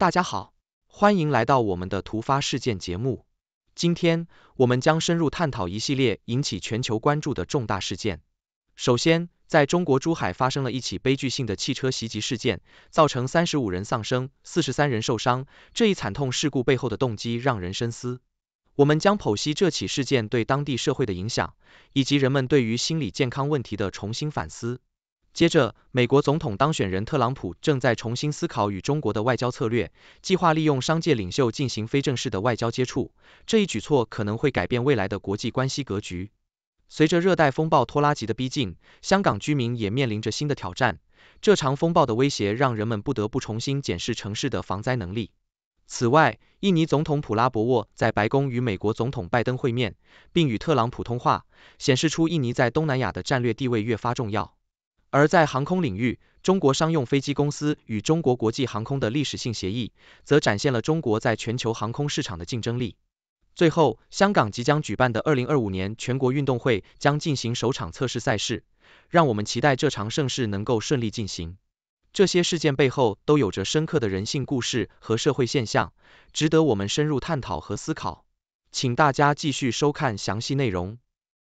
大家好，欢迎来到我们的突发事件节目。今天，我们将深入探讨一系列引起全球关注的重大事件。首先，在中国珠海发生了一起悲剧性的汽车袭击事件，造成三十五人丧生，四十三人受伤。这一惨痛事故背后的动机让人深思。我们将剖析这起事件对当地社会的影响，以及人们对于心理健康问题的重新反思。接着，美国总统当选人特朗普正在重新思考与中国的外交策略，计划利用商界领袖进行非正式的外交接触。这一举措可能会改变未来的国际关系格局。随着热带风暴“拖拉机”的逼近，香港居民也面临着新的挑战。这场风暴的威胁让人们不得不重新检视城市的防灾能力。此外，印尼总统普拉博沃在白宫与美国总统拜登会面，并与特朗普通话，显示出印尼在东南亚的战略地位越发重要。而在航空领域，中国商用飞机公司与中国国际航空的历史性协议，则展现了中国在全球航空市场的竞争力。最后，香港即将举办的二零二五年全国运动会将进行首场测试赛事，让我们期待这场盛事能够顺利进行。这些事件背后都有着深刻的人性故事和社会现象，值得我们深入探讨和思考。请大家继续收看详细内容。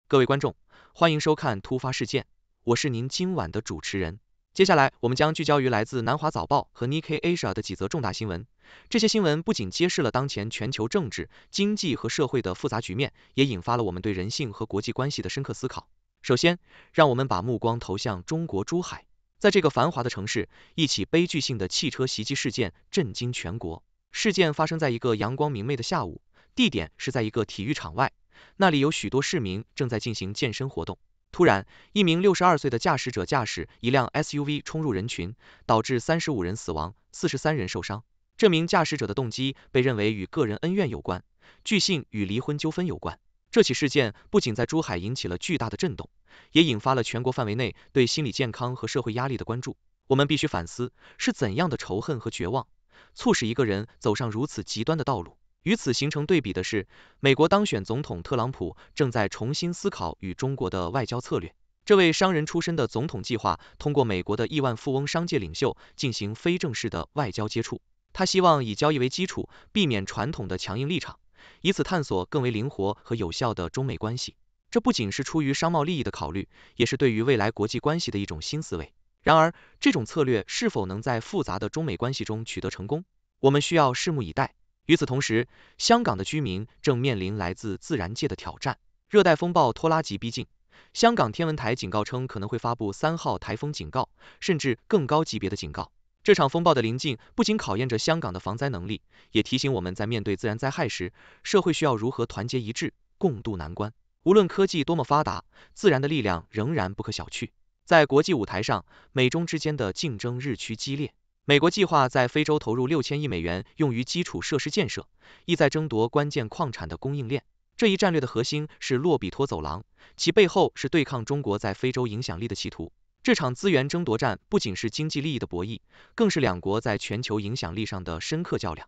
各位观众，欢迎收看突发事件。我是您今晚的主持人，接下来我们将聚焦于来自南华早报和 Nik k i Asia 的几则重大新闻。这些新闻不仅揭示了当前全球政治、经济和社会的复杂局面，也引发了我们对人性和国际关系的深刻思考。首先，让我们把目光投向中国珠海。在这个繁华的城市，一起悲剧性的汽车袭击事件震惊全国。事件发生在一个阳光明媚的下午，地点是在一个体育场外，那里有许多市民正在进行健身活动。突然，一名六十二岁的驾驶者驾驶一辆 SUV 冲入人群，导致三十五人死亡，四十三人受伤。这名驾驶者的动机被认为与个人恩怨有关，据信与离婚纠纷有关。这起事件不仅在珠海引起了巨大的震动，也引发了全国范围内对心理健康和社会压力的关注。我们必须反思，是怎样的仇恨和绝望，促使一个人走上如此极端的道路？与此形成对比的是，美国当选总统特朗普正在重新思考与中国的外交策略。这位商人出身的总统计划通过美国的亿万富翁商界领袖进行非正式的外交接触。他希望以交易为基础，避免传统的强硬立场，以此探索更为灵活和有效的中美关系。这不仅是出于商贸利益的考虑，也是对于未来国际关系的一种新思维。然而，这种策略是否能在复杂的中美关系中取得成功，我们需要拭目以待。与此同时，香港的居民正面临来自自然界的挑战，热带风暴“拖拉机”逼近。香港天文台警告称，可能会发布三号台风警告，甚至更高级别的警告。这场风暴的临近不仅考验着香港的防灾能力，也提醒我们在面对自然灾害时，社会需要如何团结一致，共度难关。无论科技多么发达，自然的力量仍然不可小觑。在国际舞台上，美中之间的竞争日趋激烈。美国计划在非洲投入六千亿美元用于基础设施建设，意在争夺关键矿产的供应链。这一战略的核心是洛比托走廊，其背后是对抗中国在非洲影响力的企图。这场资源争夺战不仅是经济利益的博弈，更是两国在全球影响力上的深刻较量。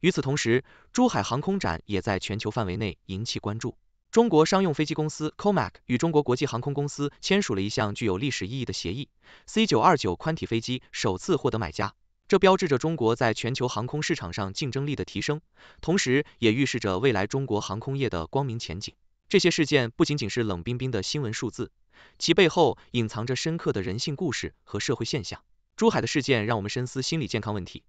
与此同时，珠海航空展也在全球范围内引起关注。中国商用飞机公司 COMAC 与中国国际航空公司签署了一项具有历史意义的协议，C 九二九宽体飞机首次获得买家。这标志着中国在全球航空市场上竞争力的提升，同时也预示着未来中国航空业的光明前景。这些事件不仅仅是冷冰冰的新闻数字，其背后隐藏着深刻的人性故事和社会现象。珠海的事件让我们深思心理健康问题，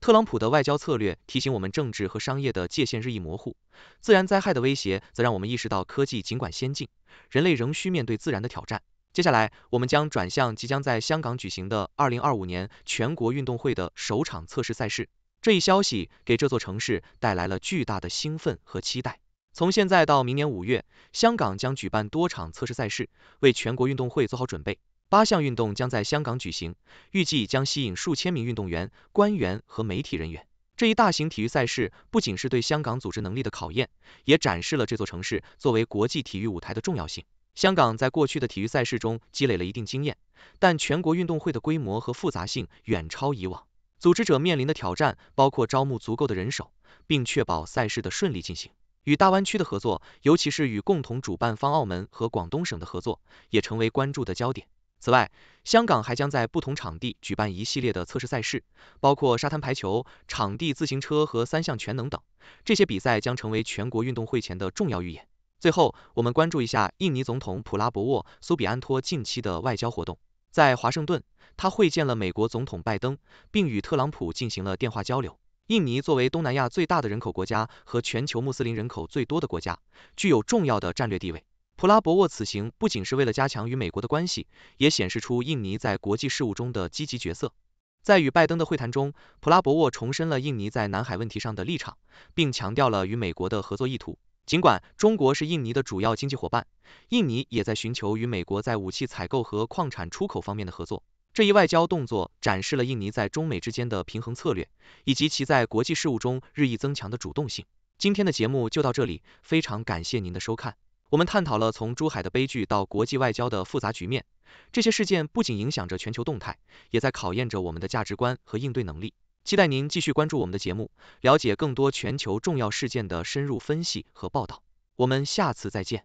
特朗普的外交策略提醒我们政治和商业的界限日益模糊，自然灾害的威胁则让我们意识到科技尽管先进，人类仍需面对自然的挑战。接下来，我们将转向即将在香港举行的2025年全国运动会的首场测试赛事。这一消息给这座城市带来了巨大的兴奋和期待。从现在到明年五月，香港将举办多场测试赛事，为全国运动会做好准备。八项运动将在香港举行，预计将吸引数千名运动员、官员和媒体人员。这一大型体育赛事不仅是对香港组织能力的考验，也展示了这座城市作为国际体育舞台的重要性。香港在过去的体育赛事中积累了一定经验，但全国运动会的规模和复杂性远超以往。组织者面临的挑战包括招募足够的人手，并确保赛事的顺利进行。与大湾区的合作，尤其是与共同主办方澳门和广东省的合作，也成为关注的焦点。此外，香港还将在不同场地举办一系列的测试赛事，包括沙滩排球、场地自行车和三项全能等。这些比赛将成为全国运动会前的重要预演。最后，我们关注一下印尼总统普拉博沃苏比安托近期的外交活动。在华盛顿，他会见了美国总统拜登，并与特朗普进行了电话交流。印尼作为东南亚最大的人口国家和全球穆斯林人口最多的国家，具有重要的战略地位。普拉博沃此行不仅是为了加强与美国的关系，也显示出印尼在国际事务中的积极角色。在与拜登的会谈中，普拉博沃重申了印尼在南海问题上的立场，并强调了与美国的合作意图。尽管中国是印尼的主要经济伙伴，印尼也在寻求与美国在武器采购和矿产出口方面的合作。这一外交动作展示了印尼在中美之间的平衡策略，以及其在国际事务中日益增强的主动性。今天的节目就到这里，非常感谢您的收看。我们探讨了从珠海的悲剧到国际外交的复杂局面，这些事件不仅影响着全球动态，也在考验着我们的价值观和应对能力。期待您继续关注我们的节目，了解更多全球重要事件的深入分析和报道。我们下次再见。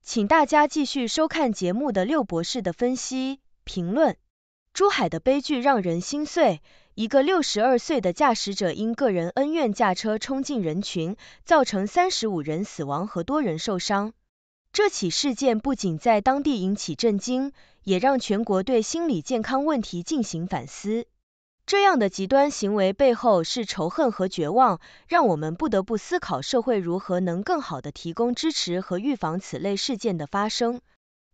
请大家继续收看节目的六博士的分析评论。珠海的悲剧让人心碎，一个六十二岁的驾驶者因个人恩怨驾车冲进人群，造成三十五人死亡和多人受伤。这起事件不仅在当地引起震惊，也让全国对心理健康问题进行反思。这样的极端行为背后是仇恨和绝望，让我们不得不思考社会如何能更好地提供支持和预防此类事件的发生。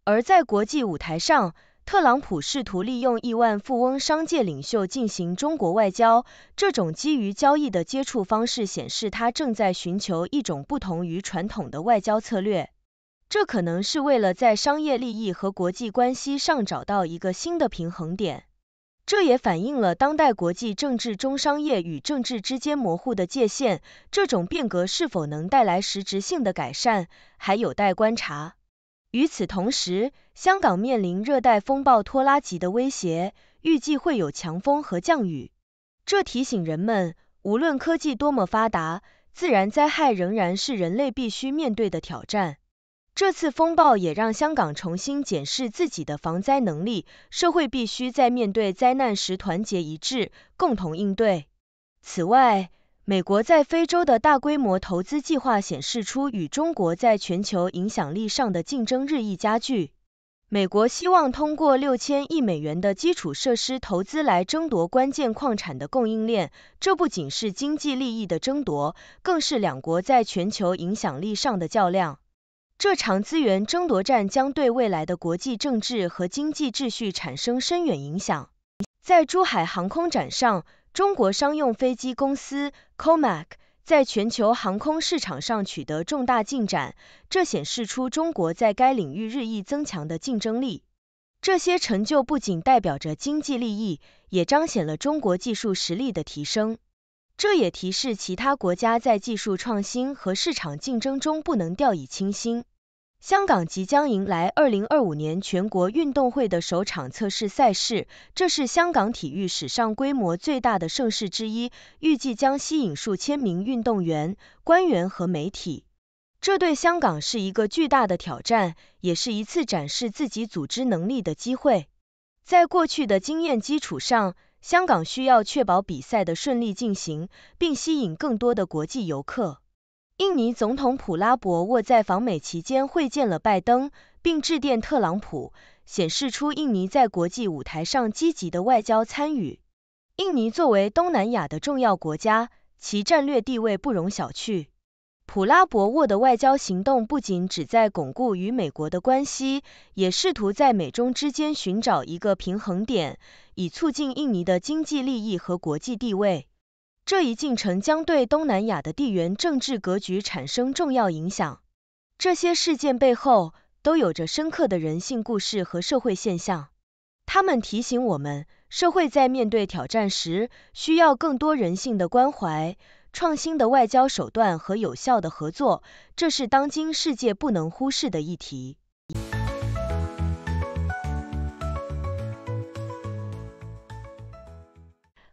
而在国际舞台上，特朗普试图利用亿万富翁、商界领袖进行中国外交。这种基于交易的接触方式显示，他正在寻求一种不同于传统的外交策略。这可能是为了在商业利益和国际关系上找到一个新的平衡点。这也反映了当代国际政治中商业与政治之间模糊的界限。这种变革是否能带来实质性的改善，还有待观察。与此同时，香港面临热带风暴拖拉级的威胁，预计会有强风和降雨。这提醒人们，无论科技多么发达，自然灾害仍然是人类必须面对的挑战。这次风暴也让香港重新检视自己的防灾能力，社会必须在面对灾难时团结一致，共同应对。此外，美国在非洲的大规模投资计划显示出与中国在全球影响力上的竞争日益加剧。美国希望通过六千亿美元的基础设施投资来争夺关键矿产的供应链，这不仅是经济利益的争夺，更是两国在全球影响力上的较量。这场资源争夺战将对未来的国际政治和经济秩序产生深远影响。在珠海航空展上，中国商用飞机公司 COMAC 在全球航空市场上取得重大进展，这显示出中国在该领域日益增强的竞争力。这些成就不仅代表着经济利益，也彰显了中国技术实力的提升。这也提示其他国家在技术创新和市场竞争中不能掉以轻心。香港即将迎来2025年全国运动会的首场测试赛事，这是香港体育史上规模最大的盛事之一，预计将吸引数千名运动员、官员和媒体。这对香港是一个巨大的挑战，也是一次展示自己组织能力的机会。在过去的经验基础上，香港需要确保比赛的顺利进行，并吸引更多的国际游客。印尼总统普拉博沃在访美期间会见了拜登，并致电特朗普，显示出印尼在国际舞台上积极的外交参与。印尼作为东南亚的重要国家，其战略地位不容小觑。普拉博沃的外交行动不仅旨在巩固与美国的关系，也试图在美中之间寻找一个平衡点，以促进印尼的经济利益和国际地位。这一进程将对东南亚的地缘政治格局产生重要影响。这些事件背后都有着深刻的人性故事和社会现象，它们提醒我们，社会在面对挑战时需要更多人性的关怀、创新的外交手段和有效的合作。这是当今世界不能忽视的议题。